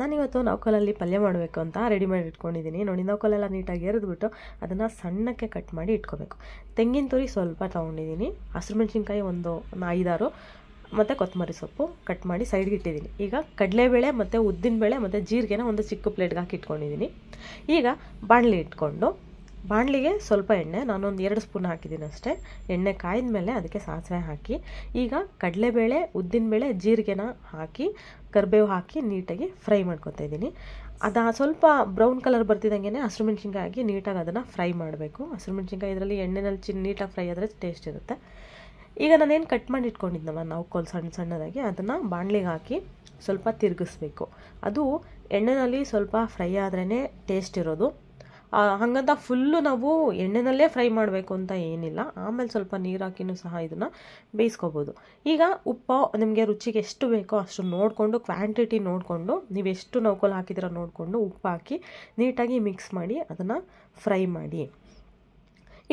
ನಾನಿವತ್ತು ನೌಕಲಲ್ಲಿ ಪಲ್ಯ ಮಾಡಬೇಕು ಅಂತ ರೆಡಿ ಮಾಡಿ ಇಟ್ಕೊಂಡಿದ್ದೀನಿ ನೋಡಿ ನೌಕಲೆಲ್ಲ ನೀಟಾಗಿ ಎರೆದ್ಬಿಟ್ಟು ಅದನ್ನು ಸಣ್ಣಕ್ಕೆ ಕಟ್ ಮಾಡಿ ಇಟ್ಕೋಬೇಕು ತೆಂಗಿನ ತುರಿ ಸ್ವಲ್ಪ ತೊಗೊಂಡಿದ್ದೀನಿ ಹಸಿರು ಮೆಣಸಿನ್ಕಾಯಿ ಒಂದು ಐದಾರು ಮತ್ತು ಕೊತ್ತಂಬರಿ ಸೊಪ್ಪು ಕಟ್ ಮಾಡಿ ಸೈಡ್ಗೆ ಇಟ್ಟಿದ್ದೀನಿ ಈಗ ಕಡಲೆಬೇಳೆ ಮತ್ತು ಉದ್ದಿನಬೇಳೆ ಮತ್ತು ಜೀರಿಗೆನ ಒಂದು ಚಿಕ್ಕ ಪ್ಲೇಟ್ಗೆ ಹಾಕಿ ಇಟ್ಕೊಂಡಿದ್ದೀನಿ ಈಗ ಬಾಣಲೆ ಇಟ್ಕೊಂಡು ಬಾಣಲಿಗೆ ಸ್ವಲ್ಪ ಎಣ್ಣೆ ನಾನೊಂದು ಎರಡು ಸ್ಪೂನ್ ಹಾಕಿದ್ದೀನಿ ಅಷ್ಟೇ ಎಣ್ಣೆ ಕಾಯಿದ ಮೇಲೆ ಅದಕ್ಕೆ ಸಾಸಿವೆ ಹಾಕಿ ಈಗ ಕಡಲೆಬೇಳೆ ಉದ್ದಿನಬೇಳೆ ಜೀರಿಗೆನ ಹಾಕಿ ಕರಿಬೇವು ಹಾಕಿ ನೀಟಾಗಿ ಫ್ರೈ ಮಾಡ್ಕೊತಾ ಇದ್ದೀನಿ ಅದು ಸ್ವಲ್ಪ ಬ್ರೌನ್ ಕಲರ್ ಬರ್ತಿದ್ದಂಗೆ ಹಸಿರು ಮೆಣಸಿನ್ಕಾಯಿ ಹಾಕಿ ನೀಟಾಗಿ ಅದನ್ನು ಫ್ರೈ ಮಾಡಬೇಕು ಹಸಿರು ಮೆಣಸಿನ್ಕಾಯಿ ಇದರಲ್ಲಿ ಎಣ್ಣೆನಲ್ಲಿ ಚಿ ನೀಟಾಗಿ ಫ್ರೈ ಆದರೆ ಟೇಸ್ಟ್ ಇರುತ್ತೆ ಈಗ ನಾನೇನು ಕಟ್ ಮಾಡಿ ನಾವು ಕೊಲ್ ಸಣ್ಣ ಸಣ್ಣದಾಗಿ ಅದನ್ನು ಬಾಣಲಿಗೆ ಹಾಕಿ ಸ್ವಲ್ಪ ತಿರುಗಿಸ್ಬೇಕು ಅದು ಎಣ್ಣೆಯಲ್ಲಿ ಸ್ವಲ್ಪ ಫ್ರೈ ಆದ್ರೇ ಟೇಸ್ಟ್ ಇರೋದು ಹಾಗಂತ ಫುಲ್ಲು ನಾವು ಎಣ್ಣೆನಲ್ಲೇ ಫ್ರೈ ಮಾಡಬೇಕು ಅಂತ ಏನಿಲ್ಲ ಆಮೇಲೆ ಸ್ವಲ್ಪ ನೀರು ಹಾಕಿನೂ ಸಹ ಇದನ್ನು ಬೇಯಿಸ್ಕೋಬೋದು ಈಗ ಉಪ್ಪು ನಿಮಗೆ ರುಚಿಗೆ ಎಷ್ಟು ಬೇಕೋ ಅಷ್ಟು ನೋಡಿಕೊಂಡು ಕ್ವಾಂಟಿಟಿ ನೋಡಿಕೊಂಡು ನೀವು ಎಷ್ಟು ನೌಕಲ್ ಹಾಕಿದ್ದೀರ ನೋಡಿಕೊಂಡು ಉಪ್ಪು ಹಾಕಿ ನೀಟಾಗಿ ಮಿಕ್ಸ್ ಮಾಡಿ ಅದನ್ನು ಫ್ರೈ ಮಾಡಿ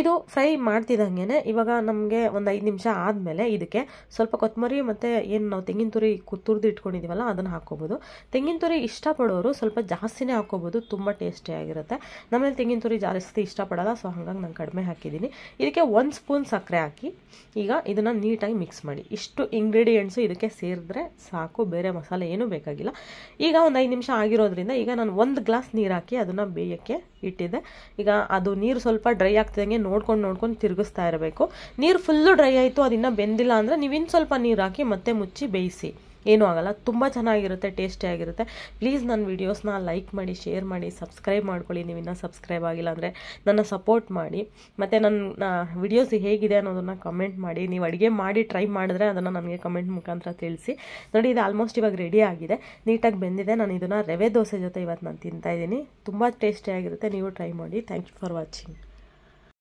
ಇದು ಫ್ರೈ ಮಾಡ್ತಿದ್ದಂಗೆ ಇವಾಗ ನಮಗೆ ಒಂದು ಐದು ನಿಮಿಷ ಆದಮೇಲೆ ಇದಕ್ಕೆ ಸ್ವಲ್ಪ ಕೊತ್ತಂಬರಿ ಮತ್ತು ಏನು ನಾವು ತೆಂಗಿನ ತುರಿ ತುರಿದು ಇಟ್ಕೊಂಡಿದ್ದೀವಲ್ಲ ಅದನ್ನು ಹಾಕ್ಕೋಬೋದು ತೆಂಗಿನ ತುರಿ ಇಷ್ಟಪಡೋರು ಸ್ವಲ್ಪ ಜಾಸ್ತಿನೇ ಹಾಕ್ಕೋಬೋದು ತುಂಬ ಟೇಸ್ಟಿಯಾಗಿರುತ್ತೆ ನಮ್ಮಲ್ಲಿ ತೆಂಗಿನ ತುರಿ ಜಾಸ್ತಿ ಇಷ್ಟಪಡೋಲ್ಲ ಸೊ ಹಾಗಾಗಿ ನಾನು ಕಡಿಮೆ ಹಾಕಿದ್ದೀನಿ ಇದಕ್ಕೆ ಒಂದು ಸ್ಪೂನ್ ಸಕ್ಕರೆ ಹಾಕಿ ಈಗ ಇದನ್ನು ನೀಟಾಗಿ ಮಿಕ್ಸ್ ಮಾಡಿ ಇಷ್ಟು ಇಂಗ್ರೀಡಿಯೆಂಟ್ಸು ಇದಕ್ಕೆ ಸೇರಿದ್ರೆ ಸಾಕು ಬೇರೆ ಮಸಾಲೆ ಏನೂ ಬೇಕಾಗಿಲ್ಲ ಈಗ ಒಂದು ಐದು ನಿಮಿಷ ಆಗಿರೋದ್ರಿಂದ ಈಗ ನಾನು ಒಂದು ಗ್ಲಾಸ್ ನೀರು ಹಾಕಿ ಅದನ್ನು ಬೇಯಕ್ಕೆ ಇಟ್ಟಿದ್ದೆ ಈಗ ಅದು ನೀರು ಸ್ವಲ್ಪ ಡ್ರೈ ಆಗ್ತಿದ್ದಂಗೆ ನೋಡ್ಕೊಂಡು ನೋಡ್ಕೊಂಡು ತಿರುಗಿಸ್ತಾ ಇರಬೇಕು ನೀರು ಫುಲ್ಲು ಡ್ರೈ ಆಯಿತು ಅದಿನ್ನೂ ಬೆಂದಿಲ್ಲ ಅಂದರೆ ನೀವು ಇನ್ನು ಸ್ವಲ್ಪ ನೀರು ಹಾಕಿ ಮತ್ತೆ ಮುಚ್ಚಿ ಬೇಯಿಸಿ ಏನೂ ಆಗೋಲ್ಲ ತುಂಬ ಚೆನ್ನಾಗಿರುತ್ತೆ ಟೇಸ್ಟಿಯಾಗಿರುತ್ತೆ ಪ್ಲೀಸ್ ನನ್ನ ವೀಡಿಯೋಸ್ನ ಲೈಕ್ ಮಾಡಿ ಶೇರ್ ಮಾಡಿ ಸಬ್ಸ್ಕ್ರೈಬ್ ಮಾಡ್ಕೊಳ್ಳಿ ನೀವು ಸಬ್ಸ್ಕ್ರೈಬ್ ಆಗಿಲ್ಲ ಅಂದರೆ ನನ್ನ ಸಪೋರ್ಟ್ ಮಾಡಿ ಮತ್ತು ನನ್ನ ವೀಡಿಯೋಸ್ ಹೇಗಿದೆ ಅನ್ನೋದನ್ನು ಕಮೆಂಟ್ ಮಾಡಿ ನೀವು ಅಡುಗೆ ಮಾಡಿ ಟ್ರೈ ಮಾಡಿದ್ರೆ ಅದನ್ನು ನನಗೆ ಕಮೆಂಟ್ ಮುಖಾಂತರ ತಿಳಿಸಿ ನೋಡಿ ಇದು ಆಲ್ಮೋಸ್ಟ್ ಇವಾಗ ರೆಡಿ ಆಗಿದೆ ನೀಟಾಗಿ ಬೆಂದಿದೆ ನಾನು ಇದನ್ನು ರವೆ ದೋಸೆ ಜೊತೆ ಇವತ್ತು ನಾನು ತಿಂತಾಯಿದ್ದೀನಿ ತುಂಬ ಟೇಸ್ಟಿಯಾಗಿರುತ್ತೆ ನೀವು ಟ್ರೈ ಮಾಡಿ ಥ್ಯಾಂಕ್ ಯು ಫಾರ್ ವಾಚಿಂಗ್